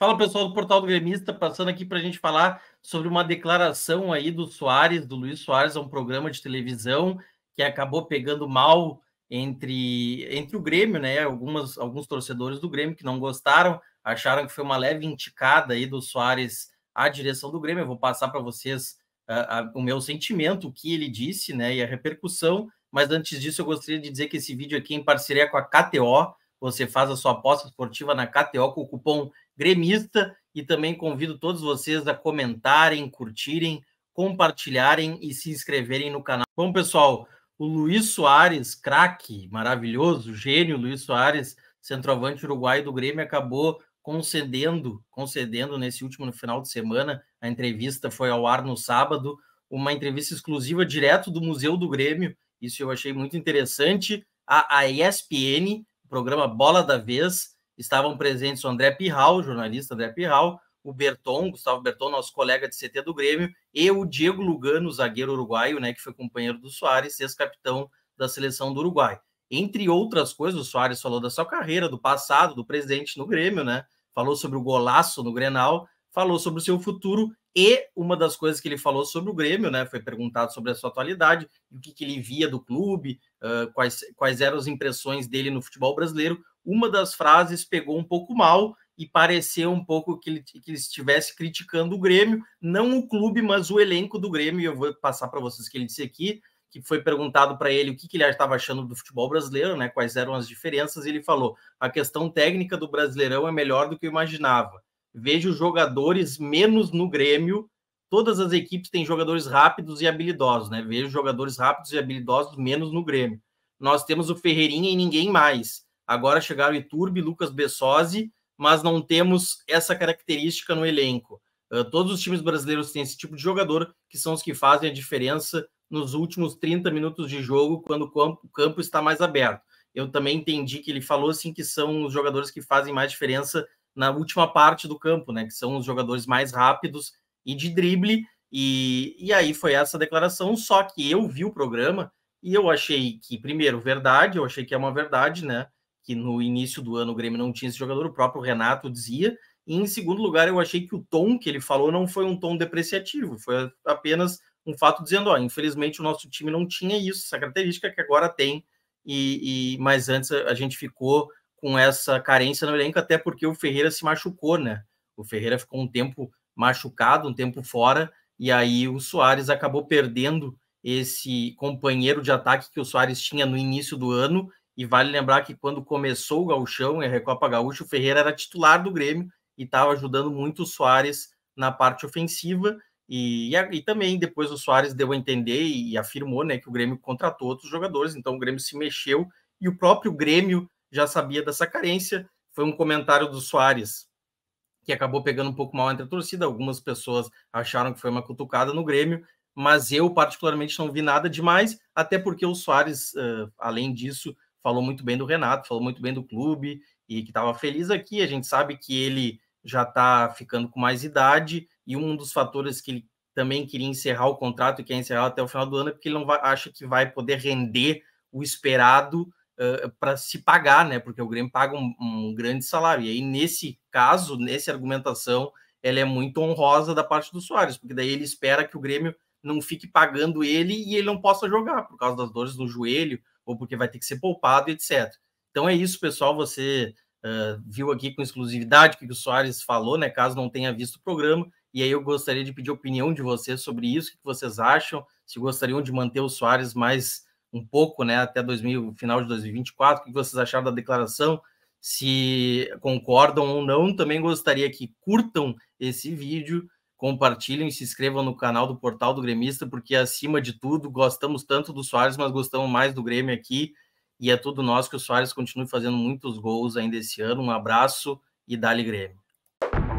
Fala pessoal do Portal do Gremista, passando aqui para a gente falar sobre uma declaração aí do Soares, do Luiz Soares, a um programa de televisão que acabou pegando mal entre, entre o Grêmio, né? Algumas, alguns torcedores do Grêmio que não gostaram, acharam que foi uma leve indicada aí do Soares à direção do Grêmio. Eu vou passar para vocês uh, uh, o meu sentimento, o que ele disse, né? E a repercussão. Mas antes disso, eu gostaria de dizer que esse vídeo aqui é em parceria com a KTO. Você faz a sua aposta esportiva na KTO com o cupom gremista e também convido todos vocês a comentarem, curtirem, compartilharem e se inscreverem no canal. Bom, pessoal, o Luiz Soares, craque, maravilhoso, gênio Luiz Soares, centroavante uruguaio do Grêmio, acabou concedendo, concedendo nesse último final de semana, a entrevista foi ao ar no sábado, uma entrevista exclusiva direto do Museu do Grêmio, isso eu achei muito interessante, a, a ESPN, programa Bola da Vez, estavam presentes o André Pirral, jornalista André Pirral, o Berton, Gustavo Berton, nosso colega de CT do Grêmio, e o Diego Lugano, zagueiro uruguaio, né, que foi companheiro do Soares, ex-capitão da seleção do Uruguai. Entre outras coisas, o Soares falou da sua carreira, do passado, do presidente no Grêmio, né? Falou sobre o golaço no Grenal, falou sobre o seu futuro e uma das coisas que ele falou sobre o Grêmio, né? Foi perguntado sobre a sua atualidade, o que, que ele via do clube, uh, quais, quais eram as impressões dele no futebol brasileiro. Uma das frases pegou um pouco mal e pareceu um pouco que ele, que ele estivesse criticando o Grêmio, não o clube, mas o elenco do Grêmio. Eu vou passar para vocês o que ele disse aqui, que foi perguntado para ele o que, que ele estava achando do futebol brasileiro, né? Quais eram as diferenças, e ele falou: a questão técnica do Brasileirão é melhor do que eu imaginava vejo jogadores menos no Grêmio. Todas as equipes têm jogadores rápidos e habilidosos, né? Vejo jogadores rápidos e habilidosos menos no Grêmio. Nós temos o Ferreirinha e ninguém mais. Agora chegaram o Iturbe, Lucas Bessosi, mas não temos essa característica no elenco. Uh, todos os times brasileiros têm esse tipo de jogador, que são os que fazem a diferença nos últimos 30 minutos de jogo, quando o campo está mais aberto. Eu também entendi que ele falou assim que são os jogadores que fazem mais diferença na última parte do campo, né? Que são os jogadores mais rápidos e de drible. E, e aí foi essa declaração, só que eu vi o programa e eu achei que, primeiro, verdade, eu achei que é uma verdade, né? Que no início do ano o Grêmio não tinha esse jogador, o próprio Renato dizia. E em segundo lugar, eu achei que o tom que ele falou não foi um tom depreciativo, foi apenas um fato dizendo: ó, infelizmente o nosso time não tinha isso, essa característica que agora tem, e, e mas antes a, a gente ficou com essa carência no elenco, até porque o Ferreira se machucou, né? O Ferreira ficou um tempo machucado, um tempo fora, e aí o Soares acabou perdendo esse companheiro de ataque que o Soares tinha no início do ano. E vale lembrar que quando começou o Gauchão e a Recopa Gaúcha, o Ferreira era titular do Grêmio e estava ajudando muito o Soares na parte ofensiva. E, e, também depois o Soares deu a entender e, e afirmou né, que o Grêmio contratou outros jogadores, então o Grêmio se mexeu e o próprio Grêmio já sabia dessa carência. Foi um comentário do Soares que acabou pegando um pouco mal entre a torcida. Algumas pessoas acharam que foi uma cutucada no Grêmio, mas eu particularmente não vi nada demais, até porque o Soares, uh, além disso, falou muito bem do Renato, falou muito bem do clube e que estava feliz aqui. A gente sabe que ele já está ficando com mais idade e um dos fatores que ele também queria encerrar o contrato e quer encerrar até o final do ano é porque ele não vai, acha que vai poder render o esperado para se pagar, né? Porque o Grêmio paga um, um, grande salário. E aí, nesse caso, nessa argumentação, ela é muito honrosa da parte do Soares, porque daí ele espera que o Grêmio não fique pagando ele e ele não possa jogar por causa das dores no joelho ou porque vai ter que ser poupado, etc. Então é isso, pessoal. Você uh, viu aqui com exclusividade o que o Soares falou, né? Caso não tenha visto o programa. E aí eu gostaria de pedir a opinião de vocês sobre isso, o que vocês acham, se gostariam de manter o Soares mais um pouco, né, até 2000, final de 2024. O que vocês acharam da declaração? Se concordam ou não, também gostaria que curtam esse vídeo, compartilhem, se inscrevam no canal do Portal do Gremista, porque acima de tudo, gostamos tanto do Soares, mas gostamos mais do Grêmio aqui. E é tudo nosso que o Soares continue fazendo muitos gols ainda esse ano. Um abraço e dale Grêmio.